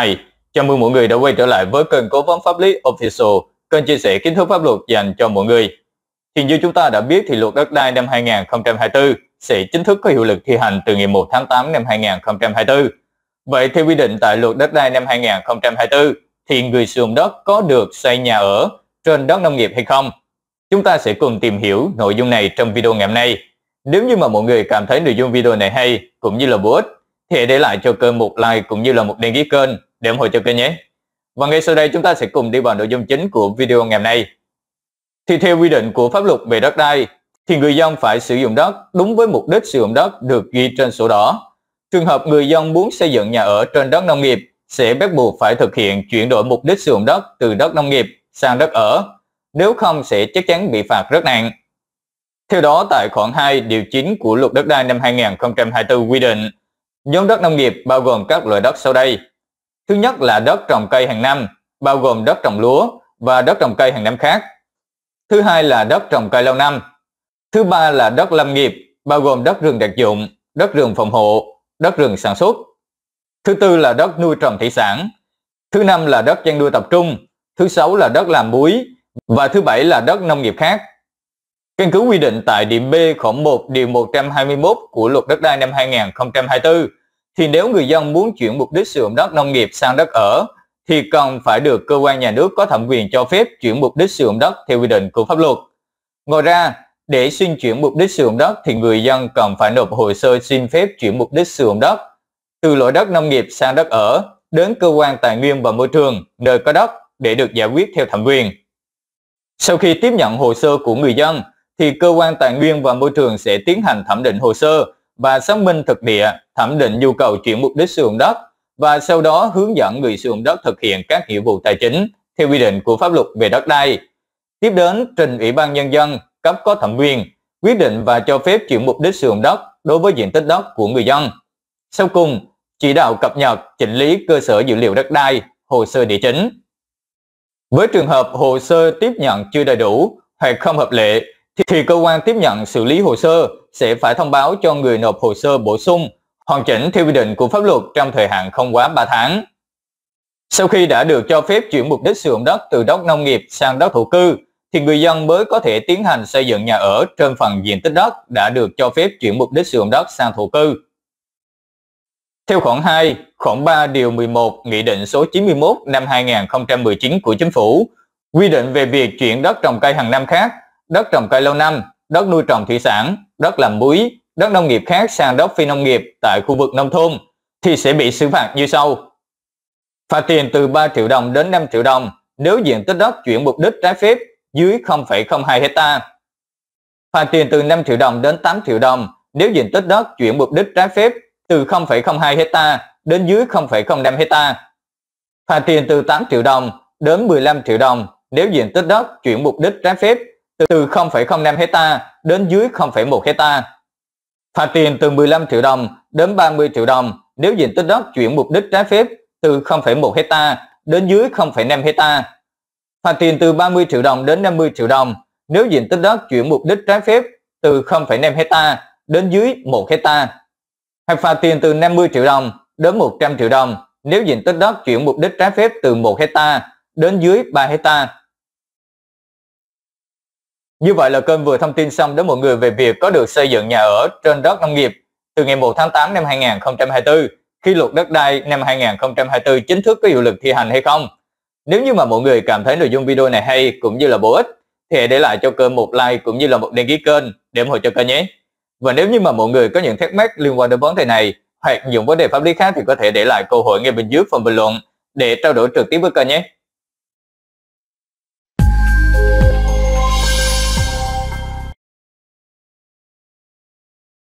Hi, chào mừng mọi người đã quay trở lại với kênh Cố vấn Pháp lý Official, kênh chia sẻ kiến thức pháp luật dành cho mọi người. Hiện như chúng ta đã biết thì luật đất đai năm 2024 sẽ chính thức có hiệu lực thi hành từ ngày 1 tháng 8 năm 2024. Vậy theo quy định tại luật đất đai năm 2024 thì người sử dụng đất có được xây nhà ở trên đất nông nghiệp hay không? Chúng ta sẽ cùng tìm hiểu nội dung này trong video ngày hôm nay. Nếu như mà mọi người cảm thấy nội dung video này hay cũng như là bổ ích thì hãy để lại cho kênh một like cũng như là một đăng ký kênh để ủng hộ cho kênh nhé. Và ngay sau đây chúng ta sẽ cùng đi vào nội dung chính của video ngày hôm nay. Thì theo quy định của pháp luật về đất đai, thì người dân phải sử dụng đất đúng với mục đích sử dụng đất được ghi trên sổ đỏ. Trường hợp người dân muốn xây dựng nhà ở trên đất nông nghiệp sẽ bắt buộc phải thực hiện chuyển đổi mục đích sử dụng đất từ đất nông nghiệp sang đất ở, nếu không sẽ chắc chắn bị phạt rất nặng. Theo đó, tại khoản 2 điều 9 của luật đất đai năm 2024 quy định, Nhóm đất nông nghiệp bao gồm các loại đất sau đây. Thứ nhất là đất trồng cây hàng năm, bao gồm đất trồng lúa và đất trồng cây hàng năm khác. Thứ hai là đất trồng cây lâu năm. Thứ ba là đất lâm nghiệp, bao gồm đất rừng đặc dụng, đất rừng phòng hộ, đất rừng sản xuất. Thứ tư là đất nuôi trồng thủy sản. Thứ năm là đất chăn nuôi tập trung. Thứ sáu là đất làm muối. Và thứ bảy là đất nông nghiệp khác. Căn cứ quy định tại điểm B khoảng 1 điều 121 của luật đất đai năm 2024, thì nếu người dân muốn chuyển mục đích sử dụng đất nông nghiệp sang đất ở, thì cần phải được cơ quan nhà nước có thẩm quyền cho phép chuyển mục đích sử dụng đất theo quy định của pháp luật. Ngoài ra, để xin chuyển mục đích sử dụng đất thì người dân cần phải nộp hồ sơ xin phép chuyển mục đích sử dụng đất từ loại đất nông nghiệp sang đất ở đến cơ quan tài nguyên và môi trường nơi có đất để được giải quyết theo thẩm quyền. Sau khi tiếp nhận hồ sơ của người dân, thì cơ quan tài nguyên và môi trường sẽ tiến hành thẩm định hồ sơ và xác minh thực địa, thẩm định nhu cầu chuyển mục đích sử dụng đất và sau đó hướng dẫn người sử dụng đất thực hiện các nghĩa vụ tài chính theo quy định của pháp luật về đất đai. Tiếp đến, trình Ủy ban Nhân dân cấp có thẩm quyền quyết định và cho phép chuyển mục đích sử dụng đất đối với diện tích đất của người dân. Sau cùng, chỉ đạo cập nhật, chỉnh lý cơ sở dữ liệu đất đai, hồ sơ địa chính. Với trường hợp hồ sơ tiếp nhận chưa đầy đủ hoặc không hợp lệ thì cơ quan tiếp nhận xử lý hồ sơ sẽ phải thông báo cho người nộp hồ sơ bổ sung, hoàn chỉnh theo quy định của pháp luật trong thời hạn không quá 3 tháng. Sau khi đã được cho phép chuyển mục đích sử dụng đất từ đất nông nghiệp sang đất thổ cư, thì người dân mới có thể tiến hành xây dựng nhà ở trên phần diện tích đất đã được cho phép chuyển mục đích sử dụng đất sang thổ cư. Theo khoản 2, khoản 3 điều 11 Nghị định số 91 năm 2019 của Chính phủ, quy định về việc chuyển đất trồng cây hàng năm khác đất trồng cây lâu năm, đất nuôi trồng thủy sản, đất làm muối, đất nông nghiệp khác sang đất phi nông nghiệp tại khu vực nông thôn thì sẽ bị xử phạt như sau. Phạt tiền từ 3 triệu đồng đến 5 triệu đồng nếu diện tích đất chuyển mục đích trái phép dưới 0,02 hecta. Phạt tiền từ 5 triệu đồng đến 8 triệu đồng nếu diện tích đất chuyển mục đích trái phép từ 0,02 hecta đến dưới 0,05 hecta. Phạt tiền từ 8 triệu đồng đến 15 triệu đồng nếu diện tích đất chuyển mục đích trái phép từ 0,05 hecta đến dưới 0,1 hecta. Phạt tiền từ 15 triệu đồng đến 30 triệu đồng nếu diện tích đất chuyển mục đích trái phép từ 0,1 hecta đến dưới 0,5 hecta. Phạt tiền từ 30 triệu đồng đến 50 triệu đồng nếu diện tích đất chuyển mục đích trái phép từ 0,5 hecta đến dưới 1 hecta. Hoặc phạt tiền từ 50 triệu đồng đến 100 triệu đồng nếu diện tích đất chuyển mục đích trái phép từ 1 hecta đến dưới 3 hecta. Như vậy là kênh vừa thông tin xong đến mọi người về việc có được xây dựng nhà ở trên đất nông nghiệp từ ngày 1 tháng 8 năm 2024 khi luật đất đai năm 2024 chính thức có hiệu lực thi hành hay không. Nếu như mà mọi người cảm thấy nội dung video này hay cũng như là bổ ích thì hãy để lại cho kênh một like cũng như là một đăng ký kênh để ủng hộ cho kênh nhé. Và nếu như mà mọi người có những thắc mắc liên quan đến vấn đề này hoặc những vấn đề pháp lý khác thì có thể để lại câu hỏi ngay bên dưới phần bình luận để trao đổi trực tiếp với kênh nhé.